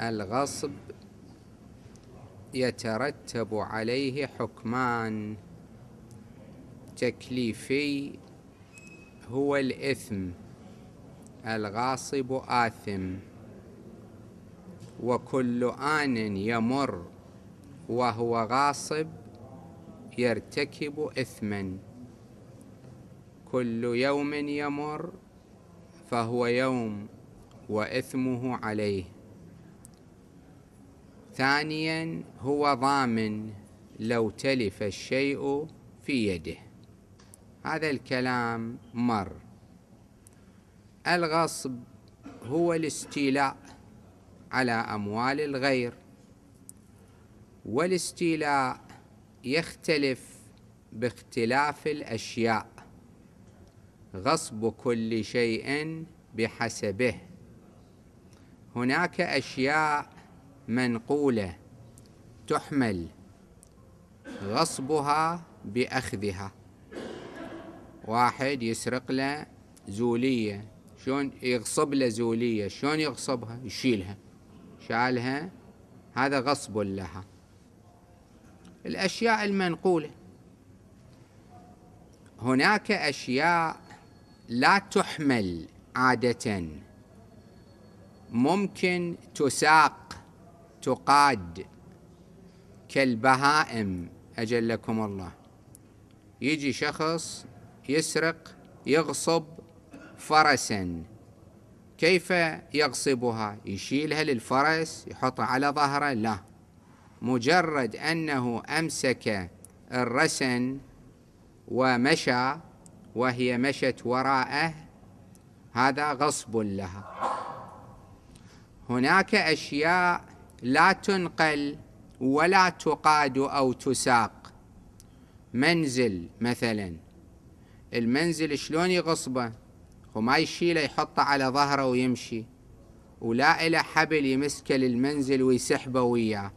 الغصب يترتب عليه حكمان تكليفي هو الإثم الغاصب آثم وكل آن يمر وهو غاصب يرتكب إثما كل يوم يمر فهو يوم وإثمه عليه ثانيا هو ضامن لو تلف الشيء في يده هذا الكلام مر الغصب هو الاستيلاء على اموال الغير والاستيلاء يختلف باختلاف الاشياء غصب كل شيء بحسبه هناك اشياء منقولة تحمل غصبها بأخذها واحد يسرق له زولية شلون يغصب له زولية شلون يغصبها يشيلها شالها هذا غصب لها الأشياء المنقولة هناك أشياء لا تحمل عادة ممكن تساق تقاد كالبهائم أجلكم الله يجي شخص يسرق يغصب فرسا كيف يغصبها يشيلها للفرس يحطها على ظهره لا مجرد أنه أمسك الرسن ومشى وهي مشت وراءه هذا غصب لها هناك أشياء لا تنقل ولا تقاد أو تساق منزل مثلا المنزل شلون يغصبه هو ما يشيله يحطه على ظهره ويمشي ولا إلى حبل يمسكه للمنزل ويسحبه وياه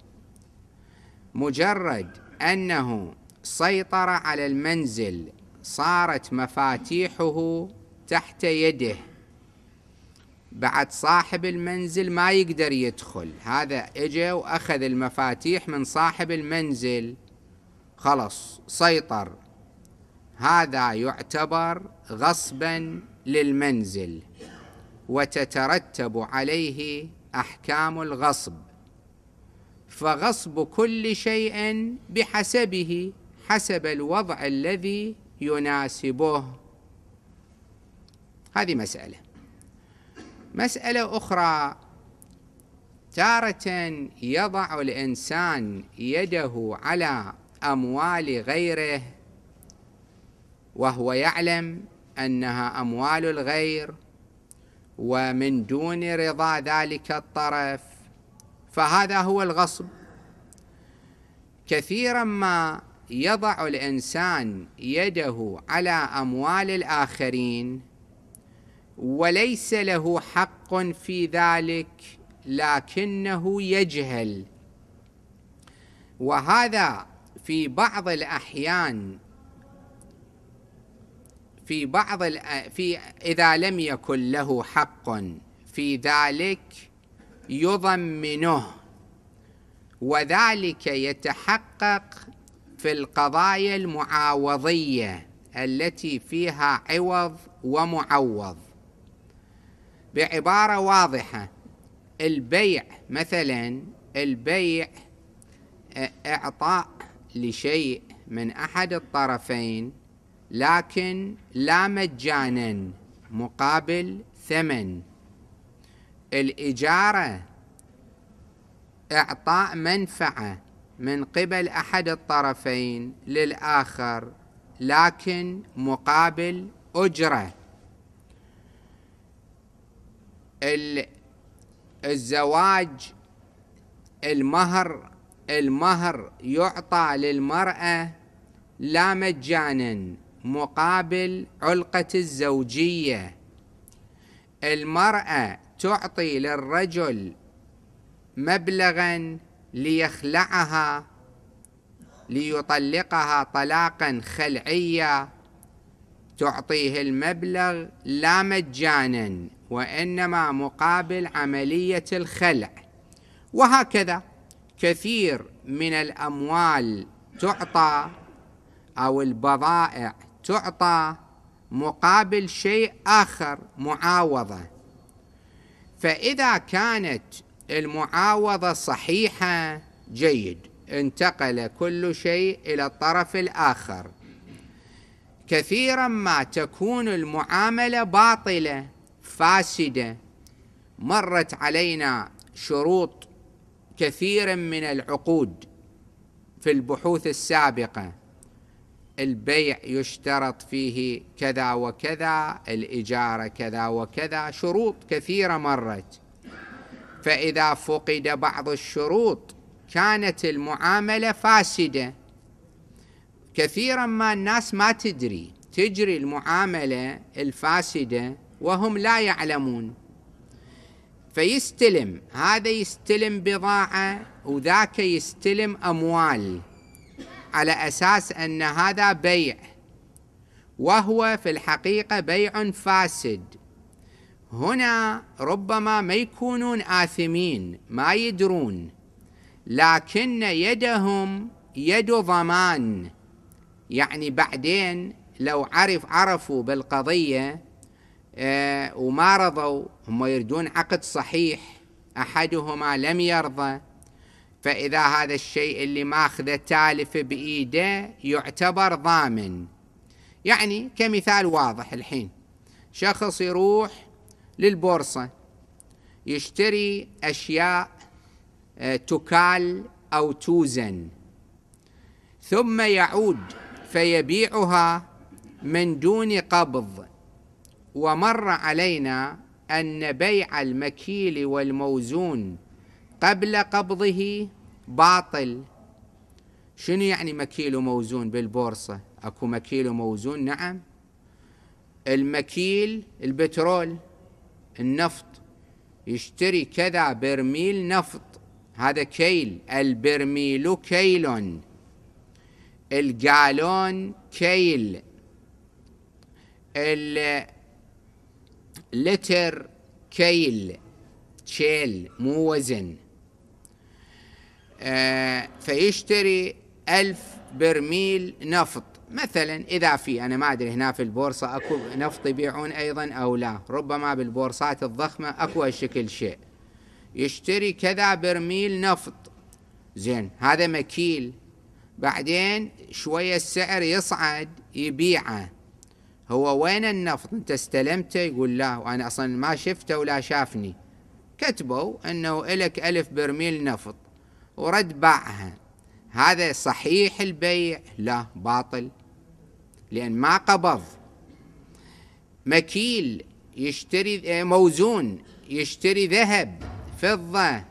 مجرد أنه سيطر على المنزل صارت مفاتيحه تحت يده بعد صاحب المنزل ما يقدر يدخل هذا اجى واخذ المفاتيح من صاحب المنزل خلص سيطر هذا يعتبر غصبا للمنزل وتترتب عليه احكام الغصب فغصب كل شيء بحسبه حسب الوضع الذي يناسبه هذه مساله مسألة أخرى تارة يضع الإنسان يده على أموال غيره وهو يعلم أنها أموال الغير ومن دون رضا ذلك الطرف فهذا هو الغصب كثيرا ما يضع الإنسان يده على أموال الآخرين وليس له حق في ذلك لكنه يجهل وهذا في بعض الأحيان في بعض في إذا لم يكن له حق في ذلك يضمنه وذلك يتحقق في القضايا المعاوضيه التي فيها عوض ومعوض بعبارة واضحة البيع مثلا البيع آه، إعطاء لشيء من أحد الطرفين لكن لا مجانا مقابل ثمن الإجارة إعطاء منفعة من قبل أحد الطرفين للآخر لكن مقابل أجرة الزواج المهر المهر يعطى للمرأة لا مجانا مقابل علقة الزوجية المرأة تعطي للرجل مبلغا ليخلعها ليطلقها طلاقا خلعيا تعطيه المبلغ لا مجانا وإنما مقابل عملية الخلع وهكذا كثير من الأموال تعطى أو البضائع تعطى مقابل شيء آخر معاوضة فإذا كانت المعاوضة صحيحة جيد انتقل كل شيء إلى الطرف الآخر كثيرا ما تكون المعاملة باطلة فاسدة مرت علينا شروط كثير من العقود في البحوث السابقة البيع يشترط فيه كذا وكذا الإجارة كذا وكذا شروط كثيرة مرت فإذا فقد بعض الشروط كانت المعاملة فاسدة كثيرا ما الناس ما تدري تجري المعاملة الفاسدة وهم لا يعلمون فيستلم هذا يستلم بضاعة وذاك يستلم أموال على أساس أن هذا بيع وهو في الحقيقة بيع فاسد هنا ربما ما يكونون آثمين ما يدرون لكن يدهم يد ضمان يعني بعدين لو عرف عرفوا بالقضية آه، وما رضوا هم يريدون عقد صحيح أحدهما لم يرضى فإذا هذا الشيء اللي ماخذه تالف بإيده يعتبر ضامن يعني كمثال واضح الحين شخص يروح للبورصة يشتري أشياء آه، تكال أو توزن ثم يعود فيبيعها من دون قبض ومر علينا أن بيع المكيل والموزون قبل قبضه باطل شنو يعني مكيل وموزون بالبورصة أكو مكيل وموزون نعم المكيل البترول النفط يشتري كذا برميل نفط هذا كيل البرميل كيل الجالون كيل لتر كيل شيل مو وزن آه، فيشتري ألف برميل نفط مثلا إذا في أنا ما أدري هنا في البورصة أكو نفط يبيعون أيضا أو لا ربما بالبورصات الضخمة أكو هالشكل شيء يشتري كذا برميل نفط زين هذا مكيل بعدين شوية السعر يصعد يبيعه هو وين النفط انت استلمته يقول لا وانا اصلا ما شفته ولا شافني كتبوا انه الك ألف برميل نفط ورد باعها هذا صحيح البيع لا باطل لان ما قبض مكيل يشتري موزون يشتري ذهب فضه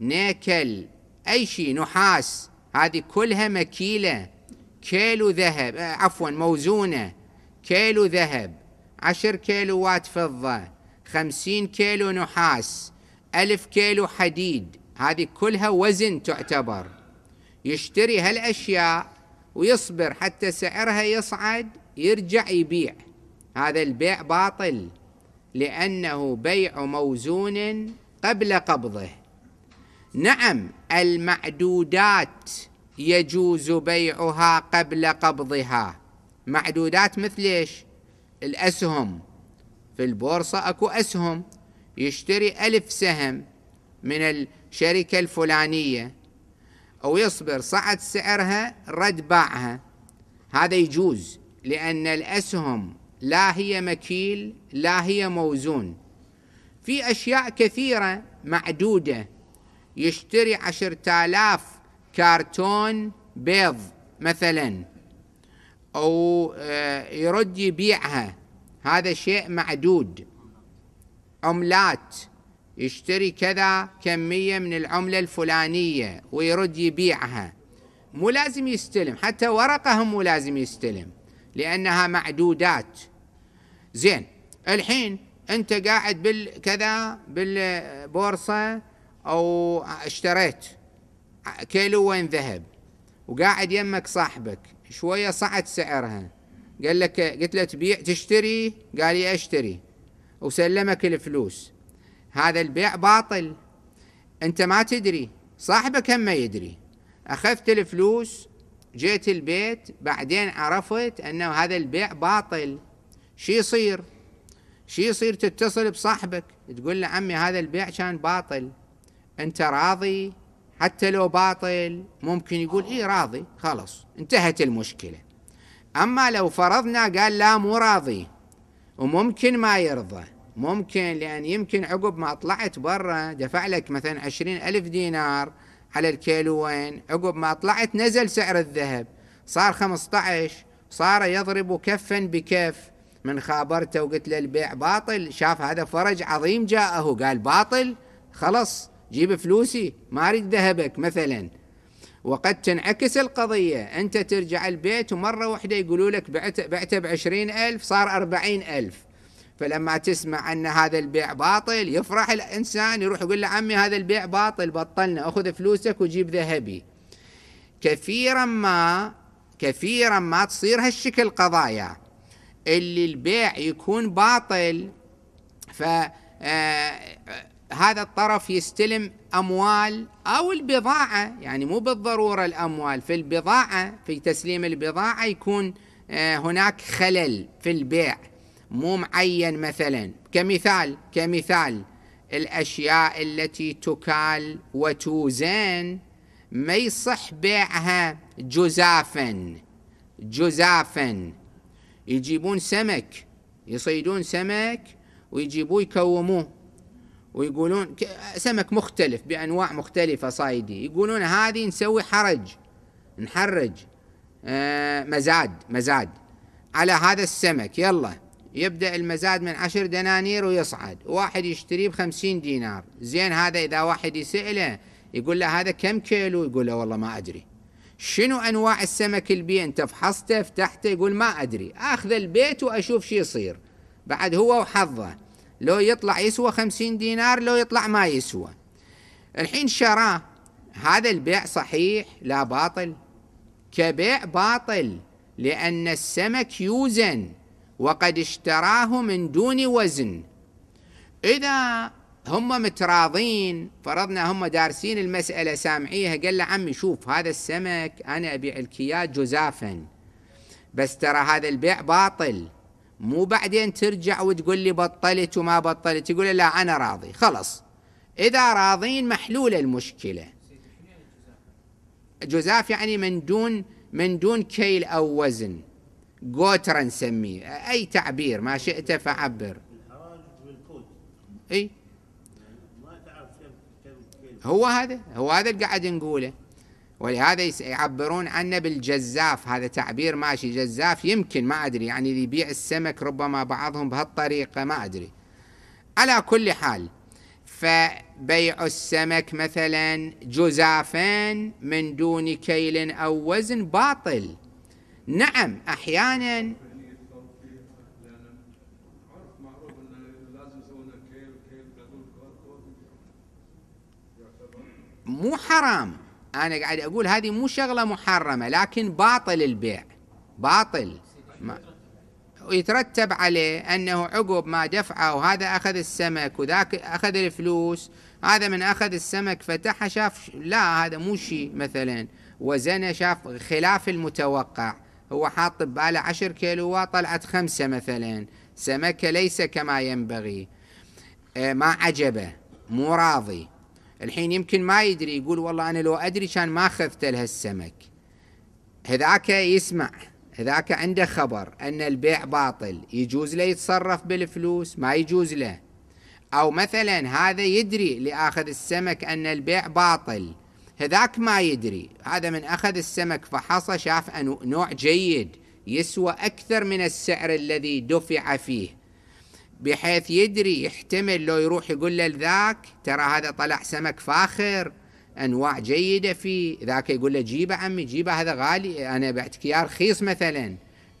نيكل اي شيء نحاس هذه كلها مكيله كيلو ذهب آه، عفوا موزونه كيلو ذهب عشر كيلوات فضة خمسين كيلو نحاس ألف كيلو حديد هذه كلها وزن تعتبر يشتري هالأشياء ويصبر حتى سعرها يصعد يرجع يبيع هذا البيع باطل لأنه بيع موزون قبل قبضه نعم المعدودات يجوز بيعها قبل قبضها معدودات مثل ايش الأسهم في البورصة أكو أسهم يشتري ألف سهم من الشركة الفلانية أو يصبر صعد سعرها رد باعها هذا يجوز لأن الأسهم لا هي مكيل لا هي موزون في أشياء كثيرة معدودة يشتري عشرة آلاف كرتون بيض مثلاً أو آه، يرد يبيعها هذا شيء معدود عملات يشتري كذا كمية من العملة الفلانية ويرد يبيعها مو لازم يستلم حتى ورقة هم مو لازم يستلم لأنها معدودات زين الحين أنت قاعد بالكذا بالبورصة أو اشتريت كيلوين ذهب وقاعد يمك صاحبك شوية صعد سعرها قال لك قلت له تبيع تشتري قال لي اشتري وسلمك الفلوس هذا البيع باطل انت ما تدري صاحبك هم ما يدري اخذت الفلوس جيت البيت بعدين عرفت انه هذا البيع باطل شي يصير شي يصير تتصل بصاحبك تقول له عمي هذا البيع كان باطل انت راضي حتى لو باطل ممكن يقول إيه راضي خلص انتهت المشكلة أما لو فرضنا قال لا مو راضي وممكن ما يرضى ممكن لأن يمكن عقب ما طلعت برا دفع لك مثلا عشرين ألف دينار على الكيلوين عقب ما طلعت نزل سعر الذهب صار 15 صار يضرب كفا بكف من خابرته وقلت له البيع باطل شاف هذا فرج عظيم جاءه قال باطل خلص جيب فلوسي ما أريد ذهبك مثلا وقد تنعكس القضية أنت ترجع البيت ومرة واحدة يقولوا لك بعت, بعته بعشرين ألف صار أربعين ألف فلما تسمع أن هذا البيع باطل يفرح الإنسان يروح يقول له عمي هذا البيع باطل بطلنا أخذ فلوسك وجيب ذهبي كثيرا ما كثيرا ما تصير هالشكل قضايا اللي البيع يكون باطل ف آه، هذا الطرف يستلم اموال او البضاعه يعني مو بالضروره الاموال في البضاعه في تسليم البضاعه يكون آه، هناك خلل في البيع مو معين مثلا كمثال كمثال الاشياء التي تكال وتوزن ما يصح بيعها جزافا جزافا يجيبون سمك يصيدون سمك ويجيبوه يكوموه ويقولون سمك مختلف بانواع مختلفه صايدي يقولون هذه نسوي حرج نحرج آه، مزاد مزاد على هذا السمك يلا يبدا المزاد من عشر دنانير ويصعد واحد يشتريه بخمسين دينار زين هذا اذا واحد يساله يقول له هذا كم كيلو يقول له والله ما ادري شنو انواع السمك البي انت فحصته فتحته يقول ما ادري اخذ البيت واشوف شو يصير بعد هو وحظه لو يطلع يسوى خمسين دينار لو يطلع ما يسوى الحين شراه هذا البيع صحيح لا باطل كبيع باطل لأن السمك يوزن وقد اشتراه من دون وزن إذا هم متراضين فرضنا هم دارسين المسألة سامعيها قال له عمي شوف هذا السمك أنا أبيع لك إياه جزافا بس ترى هذا البيع باطل مو بعدين ترجع وتقول لي بطلت وما بطلت يقول لا أنا راضي خلص إذا راضين محلولة المشكلة جزاف يعني من دون من دون كيل أو وزن قوترا نسميه أي تعبير ما شئت فعبر اي هو هذا هو هذا اللي قاعد نقوله ولهذا يعبرون عنه بالجزاف هذا تعبير ماشي جزاف يمكن ما أدري يعني اللي يبيع السمك ربما بعضهم بهالطريقة ما أدري على كل حال فبيع السمك مثلا جزافا من دون كيل أو وزن باطل نعم أحيانا مو حرام أنا قاعد أقول هذه مو شغلة محرمة لكن باطل البيع باطل ما ويترتب عليه أنه عقب ما دفعه وهذا أخذ السمك وذاك أخذ الفلوس هذا من أخذ السمك فتحه شاف لا هذا مو شيء مثلا وزنه شاف خلاف المتوقع هو حاط بباله عشر كيلو طلعت خمسة مثلا سمكة ليس كما ينبغي آه، ما عجبه مو راضي الحين يمكن ما يدري يقول والله أنا لو أدري كان ما خفت له السمك هذاك يسمع هذاك عنده خبر أن البيع باطل يجوز له يتصرف بالفلوس ما يجوز له أو مثلا هذا يدري لآخذ السمك أن البيع باطل هذاك ما يدري هذا من أخذ السمك فحصى شاف أنه نوع جيد يسوى أكثر من السعر الذي دفع فيه بحيث يدري يحتمل لو يروح يقول له لذاك ترى هذا طلع سمك فاخر انواع جيده فيه ذاك يقول له جيبه عمي جيبه هذا غالي انا بعتك اياه رخيص مثلا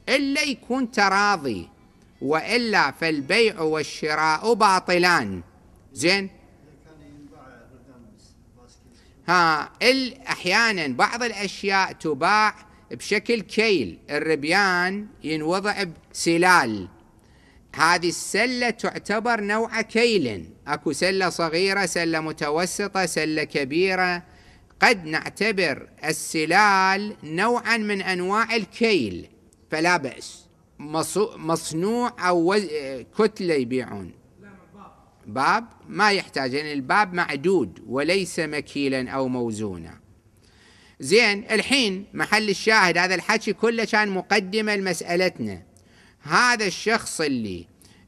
الا يكون تراضي والا فالبيع والشراء باطلان زين ها احيانا بعض الاشياء تباع بشكل كيل الربيان ينوضع بسلال هذه السلة تعتبر نوع كيل أكو سلة صغيرة سلة متوسطة سلة كبيرة قد نعتبر السلال نوعا من أنواع الكيل فلا بأس مصنوع أو كتلة يبيعون باب ما يحتاج لأن يعني الباب معدود وليس مكيلا أو موزونا زين الحين محل الشاهد هذا الحكي كله كان مقدمة لمسألتنا هذا الشخص اللي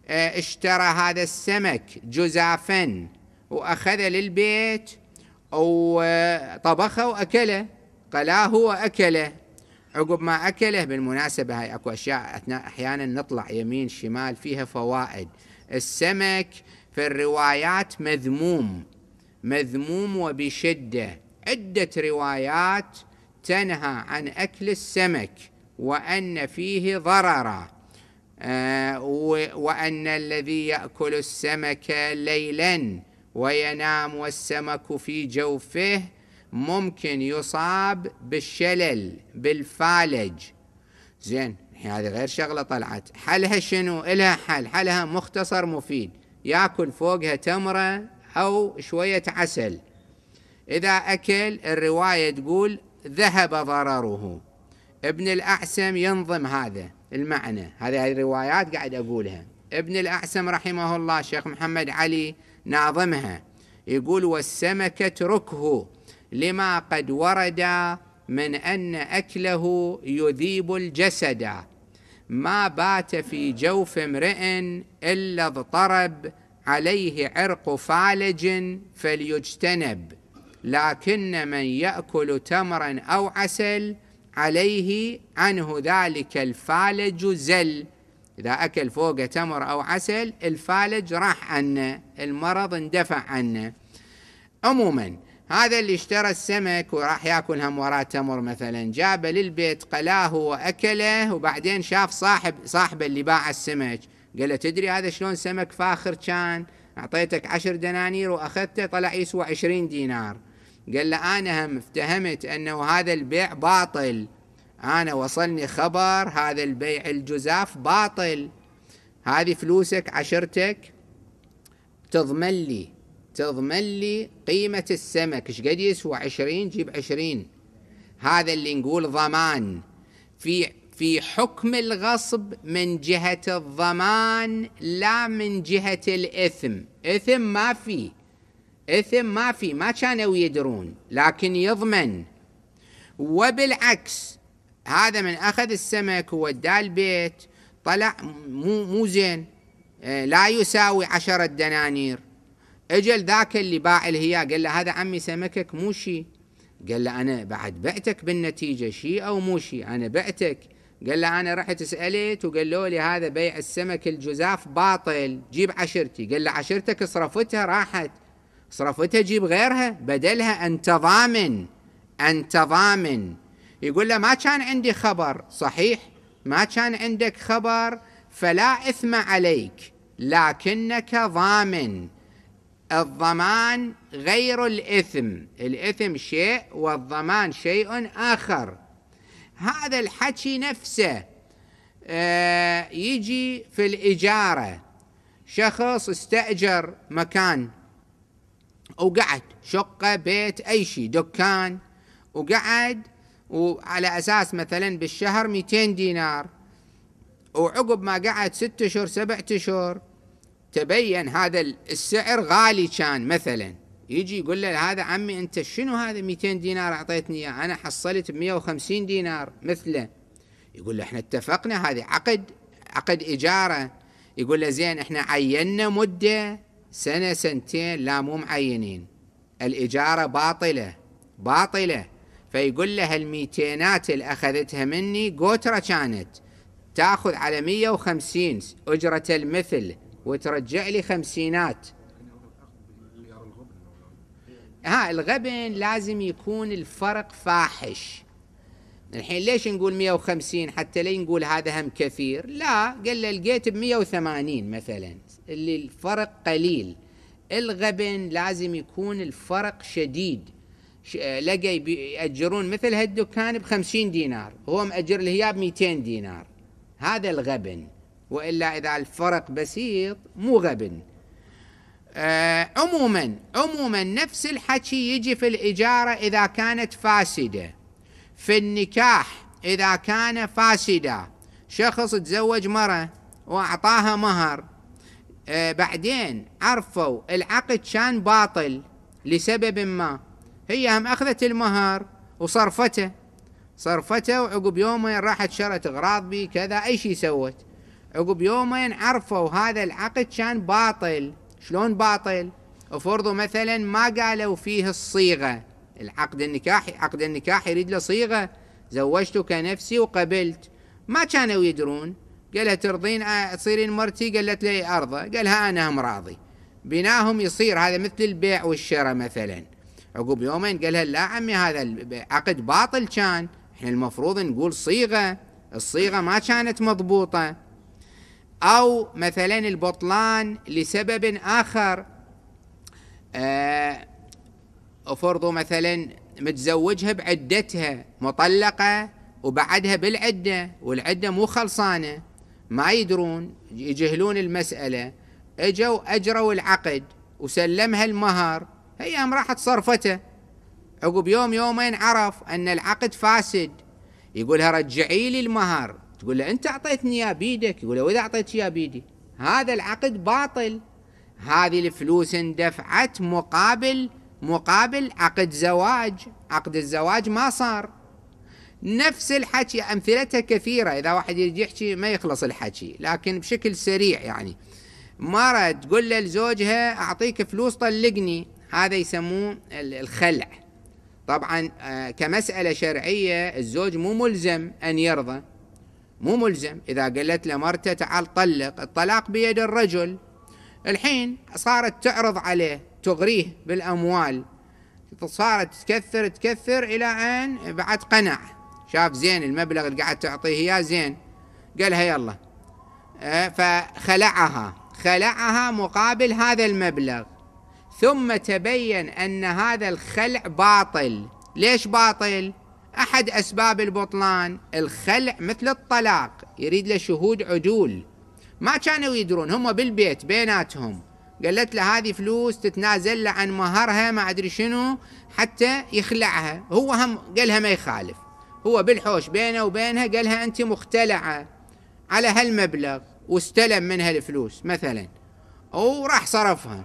آه، اشترى هذا السمك جزافا واخذه للبيت وطبخه واكله قلاه هو اكله عقب ما اكله بالمناسبه هاي اكو اشياء اثناء احيانا نطلع يمين شمال فيها فوائد السمك في الروايات مذموم مذموم وبشده عده روايات تنهى عن اكل السمك وان فيه ضررا آه، وأن الذي يأكل السمك ليلا وينام والسمك في جوفه ممكن يصاب بالشلل بالفالج زين هذه غير شغلة طلعت حلها شنو إلها حل حلها مختصر مفيد يأكل فوقها تمرة أو شوية عسل إذا أكل الرواية تقول ذهب ضرره ابن الأعسم ينظم هذا المعنى هذه الروايات قاعد أقولها ابن الأعسم رحمه الله شيخ محمد علي ناظمها يقول والسمك اتركه لما قد ورد من أن أكله يذيب الجسد ما بات في جوف امرئ إلا اضطرب عليه عرق فالج فليجتنب لكن من يأكل تمرا أو عسل عليه عنه ذلك الفالج زل إذا أكل فوق تمر أو عسل الفالج راح عنه المرض اندفع عنه عموما هذا اللي اشترى السمك وراح ياكل هم وراه تمر مثلا جابه للبيت قلاه واكله وبعدين شاف صاحب صاحبه اللي باع السمك قال له تدري هذا شلون سمك فاخر كان اعطيتك عشر دنانير واخذته طلع يسوى عشرين دينار قال له أنا هم افتهمت أنه هذا البيع باطل أنا وصلني خبر هذا البيع الجزاف باطل هذه فلوسك عشرتك تضمن لي تضمن لي قيمة السمك ايش قد يسوى عشرين جيب عشرين هذا اللي نقول ضمان في في حكم الغصب من جهة الضمان لا من جهة الإثم إثم ما فيه إثم ما في ما كانوا يدرون لكن يضمن وبالعكس هذا من أخذ السمك ووداه البيت طلع مو مو زين آه، لا يساوي عشرة دنانير اجل ذاك اللي باع الهيا قال له هذا عمي سمكك مو شي قال له انا بعد بعتك بالنتيجه شي او مو شي انا بعتك قال له انا رحت سالت وقالوا لي هذا بيع السمك الجزاف باطل جيب عشرتي قال له عشرتك صرفتها راحت صرفتها جيب غيرها بدلها أنت ضامن أنت ضامن يقول له ما كان عندي خبر صحيح ما كان عندك خبر فلا إثم عليك لكنك ضامن الضمان غير الإثم الإثم شيء والضمان شيء آخر هذا الحكي نفسه آه، يجي في الإجارة شخص استأجر مكان وقعد شقة بيت أي شيء دكان وقعد وعلى أساس مثلا بالشهر 200 دينار وعقب ما قعد ست أشهر سبع أشهر تبين هذا السعر غالي كان مثلا يجي يقول له هذا عمي أنت شنو هذا 200 دينار أعطيتني إياه أنا حصلت ب 150 دينار مثله يقول له احنا اتفقنا هذه عقد عقد إجارة يقول له زين احنا عينا مدة سنة سنتين لا مو معينين الإجارة باطلة باطلة فيقول له الميتينات اللي أخذتها مني قوترة كانت تأخذ على 150 أجرة المثل وترجع لي خمسينات ها الغبن لازم يكون الفرق فاحش الحين ليش نقول 150 حتى لا نقول هذا هم كثير لا قال له لقيت ب 180 مثلا اللي الفرق قليل الغبن لازم يكون الفرق شديد لقى يأجرون مثل هالدكان بخمسين دينار هو مأجر له ب 200 دينار هذا الغبن وإلا إذا الفرق بسيط مو غبن آه عموما عموما نفس الحكي يجي في الإجارة إذا كانت فاسدة في النكاح إذا كان فاسدا شخص تزوج مرة وأعطاها مهر آه، بعدين عرفوا العقد كان باطل لسبب ما هي هم اخذت المهر وصرفته صرفته وعقب يومين راحت شرت اغراض بي كذا اي شيء سوت عقب يومين عرفوا هذا العقد كان باطل شلون باطل افرضوا مثلا ما قالوا فيه الصيغه العقد النكاحي عقد النكاح يريد له صيغه زوجتك نفسي وقبلت ما كانوا يدرون قالها ترضين آه، تصيرين مرتي قالت لي أرضى قالها أنا هم راضي بناهم يصير هذا مثل البيع والشراء مثلا عقب يومين قالها لا عمي هذا عقد باطل كان احنا المفروض نقول صيغة الصيغة ما كانت مضبوطة أو مثلا البطلان لسبب آخر آه، افرضوا مثلا متزوجها بعدتها مطلقه وبعدها بالعده والعده مو خلصانه ما يدرون يجهلون المسألة اجوا اجروا العقد وسلمها المهر هي ام راحت صرفته عقب يوم يومين عرف ان العقد فاسد يقولها رجعي لي المهر تقول له انت اعطيتني اياه بيدك يقول له واذا اعطيت اياه بيدي هذا العقد باطل هذه الفلوس اندفعت مقابل مقابل عقد زواج عقد الزواج ما صار نفس الحكي امثلتها كثيره اذا واحد يجي يحكي ما يخلص الحكي لكن بشكل سريع يعني مره تقول لزوجها اعطيك فلوس طلقني هذا يسموه الخلع طبعا آه، كمساله شرعيه الزوج مو ملزم ان يرضى مو ملزم اذا قالت له مرته تعال طلق الطلاق بيد الرجل الحين صارت تعرض عليه تغريه بالاموال صارت تكثر تكثر الى ان بعد قنع شاف زين المبلغ اللي قاعد تعطيه اياه زين قالها يلا آه، فخلعها خلعها مقابل هذا المبلغ ثم تبين ان هذا الخلع باطل ليش باطل احد اسباب البطلان الخلع مثل الطلاق يريد له شهود عدول ما كانوا يدرون هم بالبيت بيناتهم قالت له هذه فلوس تتنازل له عن مهرها ما ادري شنو حتى يخلعها هو هم قالها ما يخالف هو بالحوش بينه وبينها قالها أنت مختلعة على هالمبلغ واستلم منها الفلوس مثلا وراح صرفها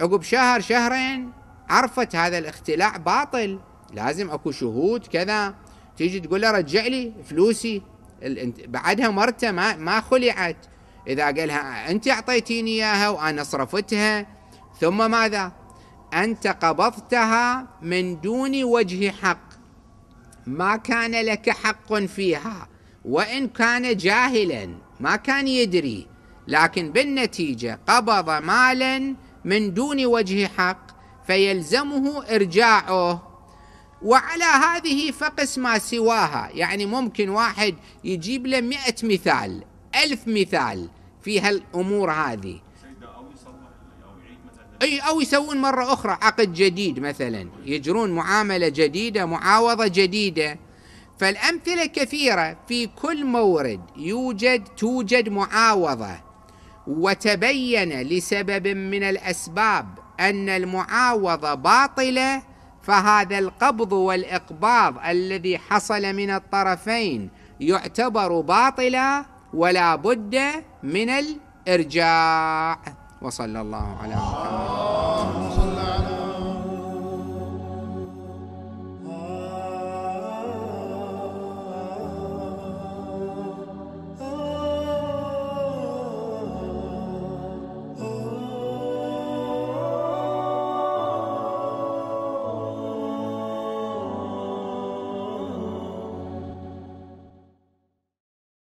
عقب شهر شهرين عرفت هذا الاختلاع باطل لازم اكو شهود كذا تيجي تقول له رجع لي فلوسي بعدها مرته ما ما خلعت اذا قالها انت اعطيتيني اياها وانا صرفتها ثم ماذا انت قبضتها من دون وجه حق ما كان لك حق فيها وإن كان جاهلا ما كان يدري لكن بالنتيجة قبض مالا من دون وجه حق فيلزمه إرجاعه وعلى هذه فقس ما سواها يعني ممكن واحد يجيب له مئة مثال ألف مثال في هالأمور هذه اي او يسوون مره اخرى عقد جديد مثلا يجرون معامله جديده معاوضه جديده فالامثله كثيره في كل مورد يوجد توجد معاوضه وتبين لسبب من الاسباب ان المعاوضه باطله فهذا القبض والاقباض الذي حصل من الطرفين يعتبر باطلا ولا بد من الارجاع وصلى الله على محمد